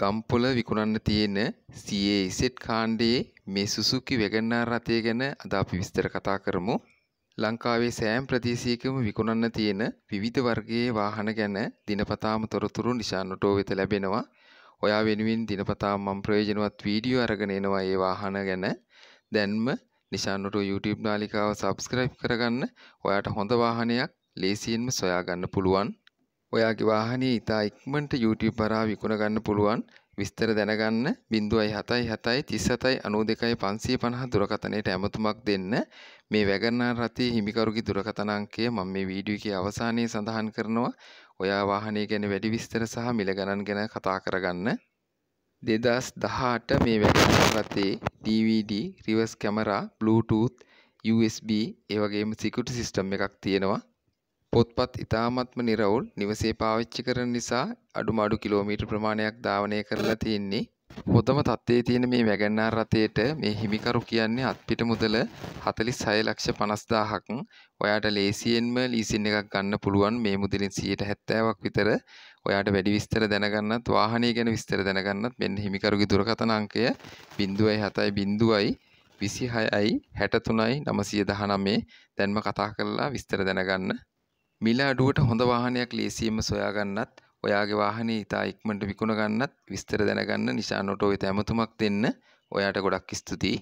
ගම්පොල විකුණන්න තියෙන සයේ ඉසෙට් කාණ්ඩයේ මේ සුසුකි වැගන්නා රථය ගැන අද අපි විස්තර කතා කරමු. ලංකාවේ සෑම් ප්‍රදේශයකම විකුණන්න තියෙන විවිධ වර්ගයේ වාහන ගැන දිනපතාම තොරතුරු නිශානටෝ වෙත ලැබෙනවා. ඔයා වෙනුවෙන් දිනපතාම මම ප්‍රයෝජනවත් වීඩියෝ අරගෙන එනවා ඒ වාහන ගැන. දැන්ම නිශානටෝ YouTube නාලිකාව සබස්ක්‍රයිබ් කරගන්න ඔයාට හොඳ වාහනයක් ලේසියෙන්ම සොයාගන්න පුළුවන්. ඔයාගේ වාහනේ ඉතා ඉක්මනට YouTube හරහා විකුණ ගන්න පුළුවන්. විස්තර දැනගන්න 0.77 දුරකථනයට ඇමතුමක් දෙන්න. මේ වැගන්නා රථයේ හිමිකරුගේ දුරකථන අංකය මම මේ වීඩියෝ එකේ අවසානයේ සඳහන් කරනවා. ඔයා වාහනය ගැන වැඩි විස්තර සහ මිල ගණන් ගැන කතා කරගන්න. දෙදස් දහට මේ වැඩරතේ DVD reverse camera Bluetooth USB ඒවගේම සිකුට සිිස්ටම් එකක් තියෙනවා පොත්පත් ඉතාමත්ම නිරවුල් නිවසේ පාවිච්චි කරන නිසා අඩුම අඩු කිලෝමීටර් ප්‍රමාණයක් ධාවනය කරලා තියෙන්නේ. හොඳම තත්ත්වයේ තියෙන මේ වැගන්නා රථයට මේ හිමිකරු කියන්නේ අත්පිට මුදල 46 ලක්ෂ 50000ක්. ඔයාට ලේසියෙන්ම ලීසින් එකක් ගන්න පුළුවන් මේ මුදලින් 70ක් විතර. ඔයාට වැඩි විස්තර දැනගන්නත් වාහනය ගැන විස්තර දැනගන්නත් මෙන්න හිමිකරුගේ දුරකථන අංකය 0.7.0 විසිහයයි හැටතුනයි නමසය දහනමේ දැන්ම කතා කරලා විස්තර දැනගන්න මිල අඩුවට හොඳ වාහනයක් ලේසියෙන්ම සොයාගන්නත් ඔයාගේ වාහනේ ඉතා ඉක්මට විකුණ ගන්නත් විස්තර දැනගන්න නිසා නොටෝයි තැමතුමක් දෙන්න ඔයාට ගොඩක් ස්තුතියි